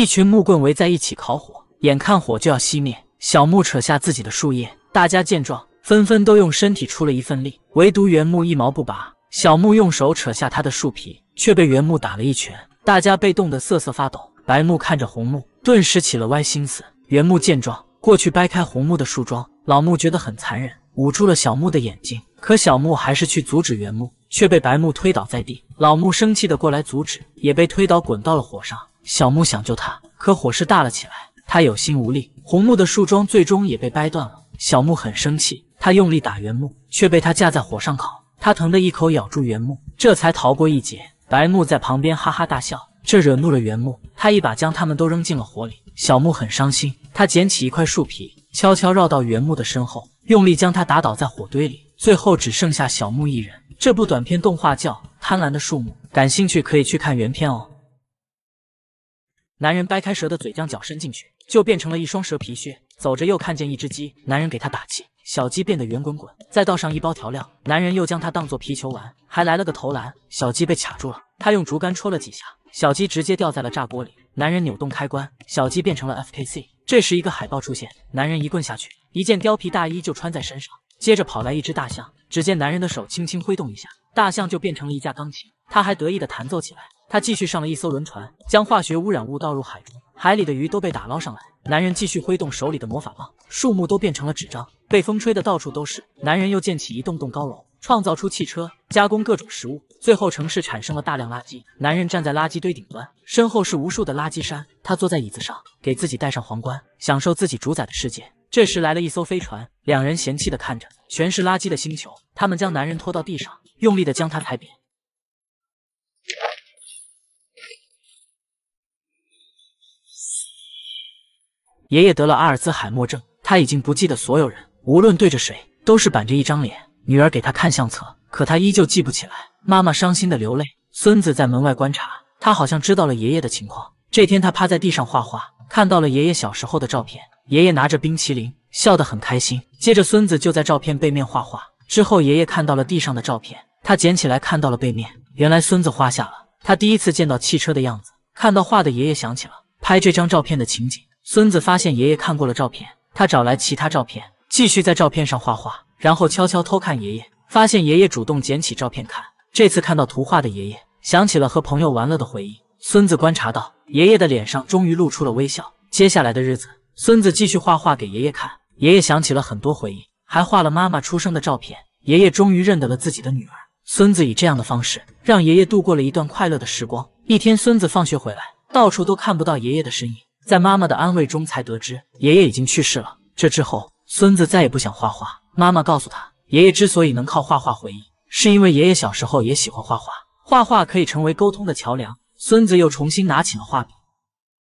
一群木棍围在一起烤火，眼看火就要熄灭，小木扯下自己的树叶，大家见状纷纷都用身体出了一份力，唯独原木一毛不拔。小木用手扯下他的树皮，却被原木打了一拳。大家被冻得瑟瑟发抖。白木看着红木，顿时起了歪心思。原木见状，过去掰开红木的树桩。老木觉得很残忍，捂住了小木的眼睛。可小木还是去阻止原木，却被白木推倒在地。老木生气的过来阻止，也被推倒，滚到了火上。小木想救他，可火势大了起来，他有心无力。红木的树桩最终也被掰断了。小木很生气，他用力打圆木，却被他架在火上烤，他疼的一口咬住圆木，这才逃过一劫。白木在旁边哈哈大笑，这惹怒了圆木，他一把将他们都扔进了火里。小木很伤心，他捡起一块树皮，悄悄绕到圆木的身后，用力将他打倒在火堆里。最后只剩下小木一人。这部短片动画叫《贪婪的树木》，感兴趣可以去看原片哦。男人掰开蛇的嘴，将脚伸进去，就变成了一双蛇皮靴。走着，又看见一只鸡，男人给它打气，小鸡变得圆滚滚。再倒上一包调料，男人又将它当做皮球玩，还来了个投篮，小鸡被卡住了。他用竹竿戳了几下，小鸡直接掉在了炸锅里。男人扭动开关，小鸡变成了 F K C。这时，一个海豹出现，男人一棍下去，一件貂皮大衣就穿在身上。接着跑来一只大象，只见男人的手轻轻挥动一下，大象就变成了一架钢琴，他还得意的弹奏起来。他继续上了一艘轮船，将化学污染物倒入海中，海里的鱼都被打捞上来。男人继续挥动手里的魔法棒，树木都变成了纸张，被风吹的到处都是。男人又建起一栋栋高楼，创造出汽车，加工各种食物。最后，城市产生了大量垃圾。男人站在垃圾堆顶端，身后是无数的垃圾山。他坐在椅子上，给自己戴上皇冠，享受自己主宰的世界。这时来了一艘飞船，两人嫌弃的看着全是垃圾的星球。他们将男人拖到地上，用力的将他踩扁。爷爷得了阿尔兹海默症，他已经不记得所有人，无论对着谁都是板着一张脸。女儿给他看相册，可他依旧记不起来。妈妈伤心的流泪，孙子在门外观察，他好像知道了爷爷的情况。这天，他趴在地上画画，看到了爷爷小时候的照片。爷爷拿着冰淇淋，笑得很开心。接着，孙子就在照片背面画画。之后，爷爷看到了地上的照片，他捡起来看到了背面，原来孙子画下了他第一次见到汽车的样子。看到画的爷爷想起了拍这张照片的情景。孙子发现爷爷看过了照片，他找来其他照片，继续在照片上画画，然后悄悄偷看爷爷。发现爷爷主动捡起照片看，这次看到图画的爷爷想起了和朋友玩乐的回忆。孙子观察到，爷爷的脸上终于露出了微笑。接下来的日子，孙子继续画画给爷爷看，爷爷想起了很多回忆，还画了妈妈出生的照片。爷爷终于认得了自己的女儿。孙子以这样的方式让爷爷度过了一段快乐的时光。一天，孙子放学回来，到处都看不到爷爷的身影。在妈妈的安慰中，才得知爷爷已经去世了。这之后，孙子再也不想画画。妈妈告诉他，爷爷之所以能靠画画回忆，是因为爷爷小时候也喜欢画画，画画可以成为沟通的桥梁。孙子又重新拿起了画笔。